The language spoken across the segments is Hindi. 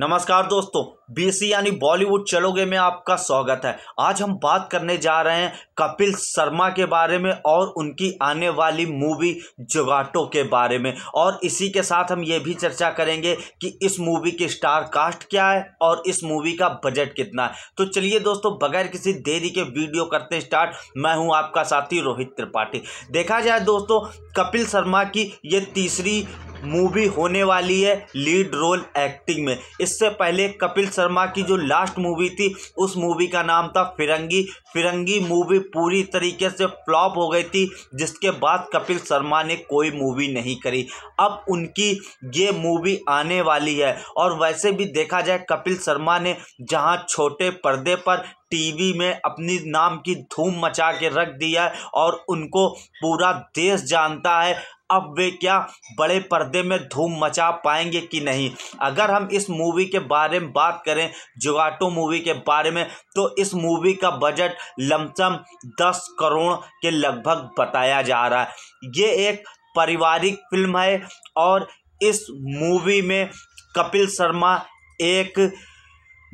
नमस्कार दोस्तों बीसी यानी बॉलीवुड चलोगे में आपका स्वागत है आज हम बात करने जा रहे हैं कपिल शर्मा के बारे में और उनकी आने वाली मूवी जुगाटो के बारे में और इसी के साथ हम ये भी चर्चा करेंगे कि इस मूवी की स्टार कास्ट क्या है और इस मूवी का बजट कितना है तो चलिए दोस्तों बगैर किसी देरी के वीडियो करते स्टार्ट मैं हूँ आपका साथी रोहित त्रिपाठी देखा जाए दोस्तों कपिल शर्मा की ये तीसरी मूवी होने वाली है लीड रोल एक्टिंग में इससे पहले कपिल शर्मा की जो लास्ट मूवी थी उस मूवी का नाम था फिरंगी फिरंगी मूवी पूरी तरीके से फ्लॉप हो गई थी जिसके बाद कपिल शर्मा ने कोई मूवी नहीं करी अब उनकी ये मूवी आने वाली है और वैसे भी देखा जाए कपिल शर्मा ने जहाँ छोटे पर्दे पर टीवी में अपनी नाम की धूम मचा के रख दिया है और उनको पूरा देश जानता है अब वे क्या बड़े पर्दे में धूम मचा पाएंगे कि नहीं अगर हम इस मूवी के बारे में बात करें जुगाटो मूवी के बारे में तो इस मूवी का बजट लमसम दस करोड़ के लगभग बताया जा रहा है ये एक पारिवारिक फिल्म है और इस मूवी में कपिल शर्मा एक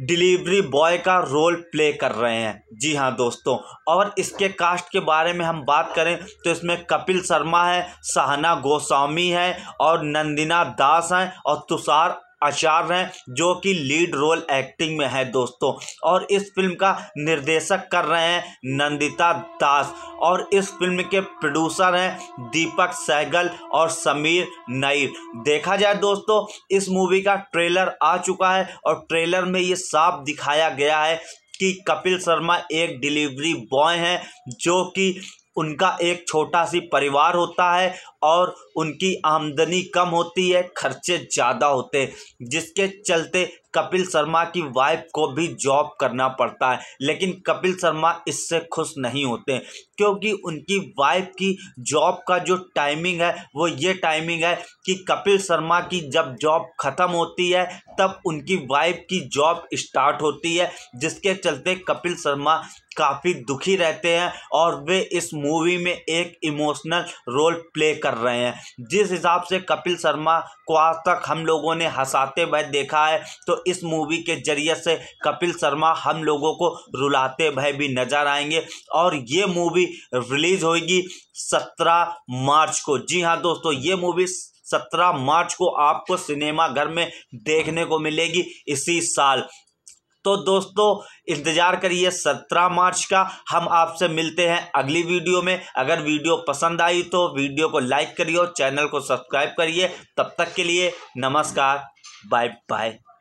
डिलीवरी बॉय का रोल प्ले कर रहे हैं जी हाँ दोस्तों और इसके कास्ट के बारे में हम बात करें तो इसमें कपिल शर्मा है सहना गोस्वामी है और नंदिना दास हैं और तुषार आचार्य हैं जो कि लीड रोल एक्टिंग में है दोस्तों और इस फिल्म का निर्देशक कर रहे हैं नंदिता दास और इस फिल्म के प्रोड्यूसर हैं दीपक सहगल और समीर नईर देखा जाए दोस्तों इस मूवी का ट्रेलर आ चुका है और ट्रेलर में ये साफ दिखाया गया है कि कपिल शर्मा एक डिलीवरी बॉय हैं जो कि उनका एक छोटा सी परिवार होता है और उनकी आमदनी कम होती है खर्चे ज़्यादा होते हैं जिसके चलते कपिल शर्मा की वाइफ को भी जॉब करना पड़ता है लेकिन कपिल शर्मा इससे खुश नहीं होते क्योंकि उनकी वाइफ की जॉब का जो टाइमिंग है वो ये टाइमिंग है कि कपिल शर्मा की जब जॉब ख़त्म होती है तब उनकी वाइफ की जॉब स्टार्ट होती है जिसके चलते कपिल शर्मा काफ़ी दुखी रहते हैं और वे इस मूवी में एक इमोशनल रोल प्ले कर रहे हैं जिस हिसाब से कपिल शर्मा को आज तक हम लोगों ने हंसाते हुए देखा है तो इस मूवी के जरिए से कपिल शर्मा हम लोगों को रुलाते भय भी नज़र आएंगे और ये मूवी रिलीज़ होगी सत्रह मार्च को जी हाँ दोस्तों ये मूवी सत्रह मार्च को आपको सिनेमा घर में देखने को मिलेगी इसी साल तो दोस्तों इंतज़ार करिए सत्रह मार्च का हम आपसे मिलते हैं अगली वीडियो में अगर वीडियो पसंद आई तो वीडियो को लाइक करिए और चैनल को सब्सक्राइब करिए तब तक के लिए नमस्कार बाय बाय